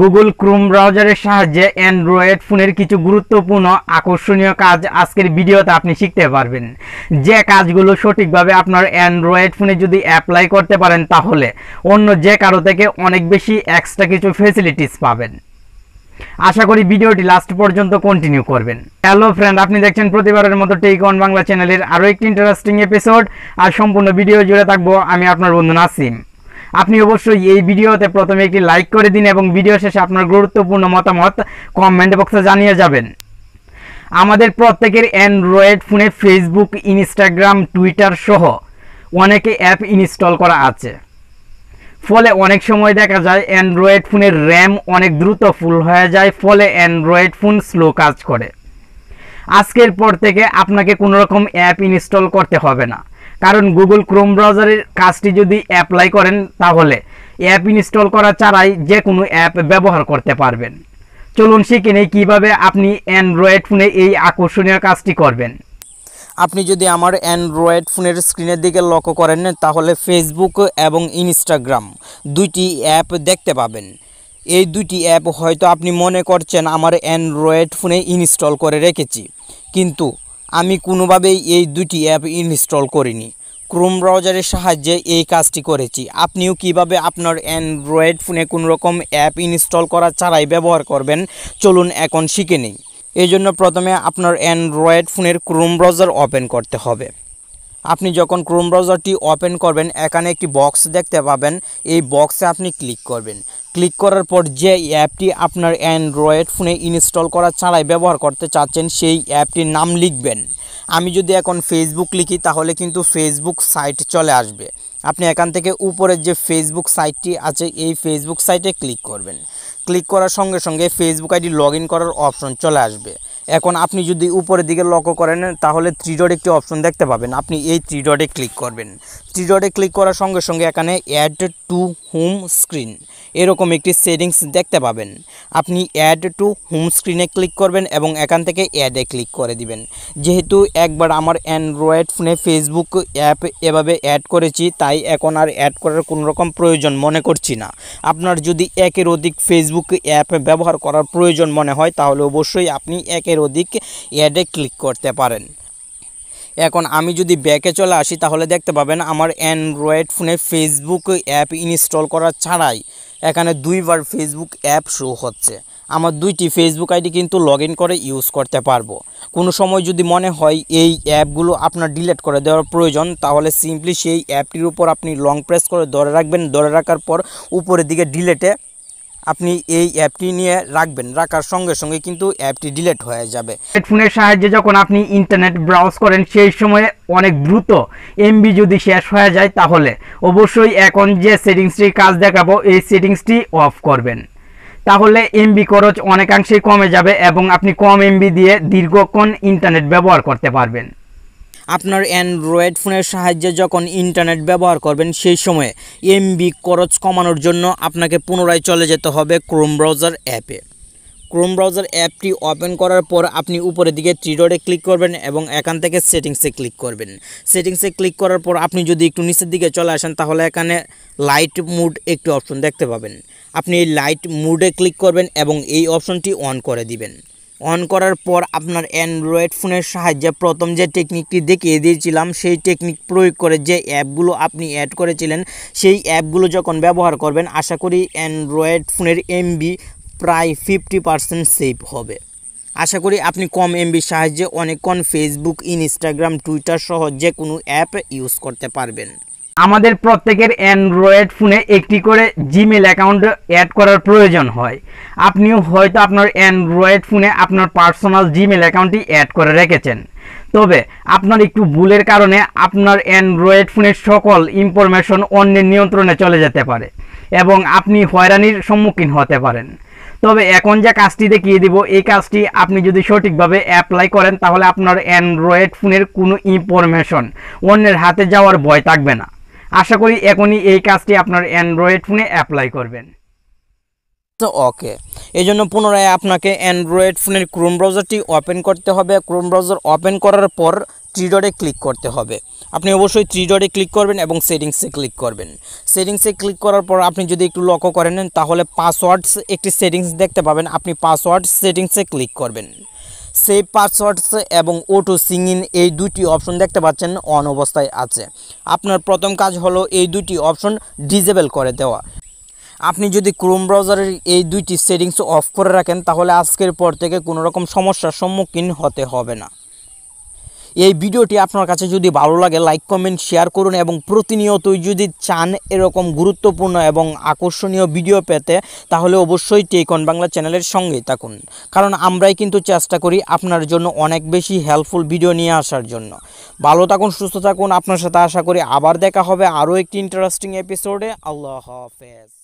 Google Chrome ব্রাউজারের সাহায্যে Android ফোনের কিছু গুরুত্বপূর্ণ আকর্ষণীয় কাজ আজকের ভিডিওতে আপনি শিখতে পারবেন যে কাজগুলো সঠিকভাবে আপনার অ্যান্ড্রয়েড ফোনে যদি অ্যাপ্লাই করতে পারেন তাহলে অন্য যে কারো থেকে অনেক বেশি এক্সট্রা কিছু ফেসিলিটিস পাবেন আশা করি ভিডিওটি লাস্ট পর্যন্ত কন্টিনিউ করবেন হ্যালো ফ্রেন্ড আপনি দেখছেন প্রতিবারের মতো টেক অন বাংলা চ্যানেলের আরও একটি ইন্টারেস্টিং এপিসোড আর সম্পূর্ণ ভিডিও জুড়ে থাকবো আমি আপনার বন্ধু নাসিম আপনি অবশ্যই এই ভিডিওতে প্রথমে একটি লাইক করে দিন এবং ভিডিও শেষে আপনার গুরুত্বপূর্ণ মতামত কমেন্ট বক্সে জানিয়ে যাবেন আমাদের প্রত্যেকের অ্যান্ড্রয়েড ফোনে ফেসবুক ইনস্টাগ্রাম টুইটার সহ অনেকে অ্যাপ ইনস্টল করা আছে ফলে অনেক সময় দেখা যায় অ্যান্ড্রয়েড ফোনের র্যাম অনেক দ্রুত ফুল হয়ে যায় ফলে অ্যান্ড্রয়েড ফোন স্লো কাজ করে আজকের পর থেকে আপনাকে কোনো রকম অ্যাপ ইনস্টল করতে হবে না কারণ গুগল ক্রোম ব্রাউজারের কাজটি যদি অ্যাপ্লাই করেন তাহলে অ্যাপ ইনস্টল করা ছাড়াই যে কোনো অ্যাপ ব্যবহার করতে পারবেন চলুন শিখে নেই কীভাবে আপনি অ্যান্ড্রয়েড ফোনে এই আকর্ষণীয় কাজটি করবেন আপনি যদি আমার অ্যান্ড্রয়েড ফোনের স্ক্রিনের দিকে লক্ষ্য করেন তাহলে ফেসবুক এবং ইনস্টাগ্রাম দুইটি অ্যাপ দেখতে পাবেন এই দুটি অ্যাপ হয়তো আপনি মনে করছেন আমার অ্যান্ড্রয়েড ফোনে ইনস্টল করে রেখেছি কিন্তু আমি কোনোভাবেই এই দুটি অ্যাপ ইনস্টল করিনি ক্রোম ব্রাউজারের সাহায্যে এই কাজটি করেছি আপনিও কিভাবে আপনার অ্যান্ড্রয়েড ফোনে কোনো রকম অ্যাপ ইনস্টল করা ছাড়াই ব্যবহার করবেন চলুন এখন শিখে নিই এই জন্য প্রথমে আপনার অ্যান্ড্রয়েড ফোনের ক্রোম ব্রাউজার ওপেন করতে হবে আপনি যখন ক্রোম ব্রাউজারটি ওপেন করবেন এখানে একটি বক্স দেখতে পাবেন এই বক্সে আপনি ক্লিক করবেন ক্লিক করার পর যে অ্যাপটি আপনার অ্যান্ড্রয়েড ফোনে ইনস্টল করা ছাড়াই ব্যবহার করতে চাচ্ছেন সেই অ্যাপটির নাম লিখবেন আমি যদি এখন ফেসবুক লিখি তাহলে কিন্তু ফেসবুক সাইট চলে আসবে আপনি এখান থেকে উপরের যে ফেসবুক সাইটটি আছে এই ফেসবুক সাইটে ক্লিক করবেন ক্লিক করার সঙ্গে সঙ্গে ফেসবুক আইডি লগ করার অপশন চলে আসবে এখন আপনি যদি উপরের দিকে লক্ষ্য করেন তাহলে থ্রি একটি অপশন দেখতে পাবেন আপনি এই থ্রি ক্লিক করবেন থ্রি ক্লিক করার সঙ্গে সঙ্গে এখানে অ্যাড টু হোম স্ক্রিন এরকম একটি সেটিংস দেখতে পাবেন আপনি অ্যাড টু হোম স্ক্রিনে ক্লিক করবেন এবং এখান থেকে অ্যাডে ক্লিক করে দিবেন যেহেতু একবার আমার অ্যান্ড্রয়েড ফোনে ফেসবুক অ্যাপ এভাবে অ্যাড করেছি তাই এখন আর অ্যাড করার কোনো রকম প্রয়োজন মনে করছি না আপনার যদি একের অধিক ফেসবুক অ্যাপ ব্যবহার করার প্রয়োজন মনে হয় তাহলে অবশ্যই আপনি একে এর অধিক অ্যাডে ক্লিক করতে পারেন এখন আমি যদি ব্যাকে চলে আসি তাহলে দেখতে পাবেন আমার অ্যান্ড্রয়েড ফোনে ফেসবুক অ্যাপ ইনস্টল করা ছাড়াই এখানে দুইবার ফেসবুক অ্যাপ শো হচ্ছে আমার দুইটি ফেসবুক আইডি কিন্তু লগ করে ইউজ করতে পারবো কোনো সময় যদি মনে হয় এই অ্যাপগুলো আপনার ডিলেট করে দেওয়ার প্রয়োজন তাহলে সিম্পলি সেই অ্যাপটির উপর আপনি লং প্রেস করে ধরে রাখবেন ধরে রাখার পর উপরের দিকে ডিলেটে আপনি এই অ্যাপটি নিয়ে রাখবেন রাখার সঙ্গে সঙ্গে কিন্তু অ্যাপটি ডিলেট হয়ে যাবে হেডফোনের সাহায্যে যখন আপনি ইন্টারনেট ব্রাউজ করেন সেই সময়ে অনেক দ্রুত এমবি যদি শেষ হয়ে যায় তাহলে অবশ্যই এখন যে সেটিংসটি কাজ দেখাবো এই সেটিংসটি অফ করবেন তাহলে এমবি খরচ অনেকাংশেই কমে যাবে এবং আপনি কম এমবি দিয়ে দীর্ঘক্ষণ ইন্টারনেট ব্যবহার করতে পারবেন আপনার অ্যান্ড্রয়েড ফোনের সাহায্যে যখন ইন্টারনেট ব্যবহার করবেন সেই সময়ে এমবি খরচ কমানোর জন্য আপনাকে পুনরায় চলে যেতে হবে ক্রোম ব্রাউজার অ্যাপে ক্রোম ব্রাউজার অ্যাপটি ওপেন করার পর আপনি উপরের দিকে থ্রি ক্লিক করবেন এবং এখান থেকে সেটিংসে ক্লিক করবেন সেটিংসে ক্লিক করার পর আপনি যদি একটু নিচের দিকে চলে আসেন তাহলে এখানে লাইট মুড একটি অপশন দেখতে পাবেন আপনি এই লাইট মুডে ক্লিক করবেন এবং এই অপশনটি অন করে দিবেন অন করার পর আপনার অ্যান্ড্রয়েড ফোনের সাহায্যে প্রথম যে টেকনিকটি দেখিয়ে দিয়েছিলাম সেই টেকনিক প্রয়োগ করে যে অ্যাপগুলো আপনি অ্যাড করেছিলেন সেই অ্যাপগুলো যখন ব্যবহার করবেন আশা করি অ্যান্ড্রয়েড ফোনের এমবি প্রায় ফিফটি পারসেন্ট সেভ হবে আশা করি আপনি কম এমবির সাহায্যে অনেকক্ষণ ফেসবুক ইনস্টাগ্রাম টুইটার সহ যে কোনো অ্যাপ ইউজ করতে পারবেন আমাদের প্রত্যেকের অ্যান্ড্রয়েড ফোনে একটি করে জিমেল অ্যাকাউন্ট অ্যাড করার প্রয়োজন হয় আপনিও হয়তো আপনার অ্যান্ড্রয়েড ফোনে আপনার পার্সোনাল জিমেল অ্যাকাউন্টটি অ্যাড করে রেখেছেন তবে আপনার একটু ভুলের কারণে আপনার অ্যান্ড্রয়েড ফোনের সকল ইনফরমেশন অন্যের নিয়ন্ত্রণে চলে যেতে পারে এবং আপনি হয়রানির সম্মুখীন হতে পারেন তবে এখন যে কাজটি দেখিয়ে দিব এই কাজটি আপনি যদি সঠিকভাবে অ্যাপ্লাই করেন তাহলে আপনার অ্যান্ড্রয়েড ফোনের কোনো ইনফরমেশন অন্যের হাতে যাওয়ার ভয় থাকবে না আশা করি এখনই এই কাজটি আপনার অ্যান্ড্রয়েড ফোনে অ্যাপ্লাই করবেন ওকে এই জন্য পুনরায় আপনাকে অ্যান্ড্রয়েড ফোনের ক্রোম ব্রাউজারটি ওপেন করতে হবে ক্রোম ব্রাউজার ওপেন করার পর থ্রি ডটে ক্লিক করতে হবে আপনি অবশ্যই থ্রি ডটে ক্লিক করবেন এবং সেটিংসে ক্লিক করবেন সেটিংসে ক্লিক করার পর আপনি যদি একটু লক্ষ্য করেন তাহলে পাসওয়ার্ডস একটি সেটিংস দেখতে পাবেন আপনি পাসওয়ার্ড সেটিংসে ক্লিক করবেন সেভ পাসওয়ার্ডস এবং ওটো সিং ইন এই দুটি অপশন দেখতে পাচ্ছেন অন অবস্থায় আছে আপনার প্রথম কাজ হলো এই দুটি অপশন ডিজেবল করে দেওয়া আপনি যদি ক্রোম ব্রাউজারের এই দুইটি সেটিংস অফ করে রাখেন তাহলে আজকের পর থেকে কোনো রকম সমস্যার সম্মুখীন হতে হবে না এই ভিডিওটি আপনার কাছে যদি ভালো লাগে লাইক কমেন্ট শেয়ার করুন এবং প্রতিনিয়তই যদি চান এরকম গুরুত্বপূর্ণ এবং আকর্ষণীয় ভিডিও পেতে তাহলে অবশ্যই টেকন বাংলা চ্যানেলের সঙ্গেই থাকুন কারণ আমরাই কিন্তু চেষ্টা করি আপনার জন্য অনেক বেশি হেল্পফুল ভিডিও নিয়ে আসার জন্য ভালো থাকুন সুস্থ থাকুন আপনার সাথে আশা করি আবার দেখা হবে আরও একটি ইন্টারেস্টিং এপিসোডে আল্লাহ হাফেজ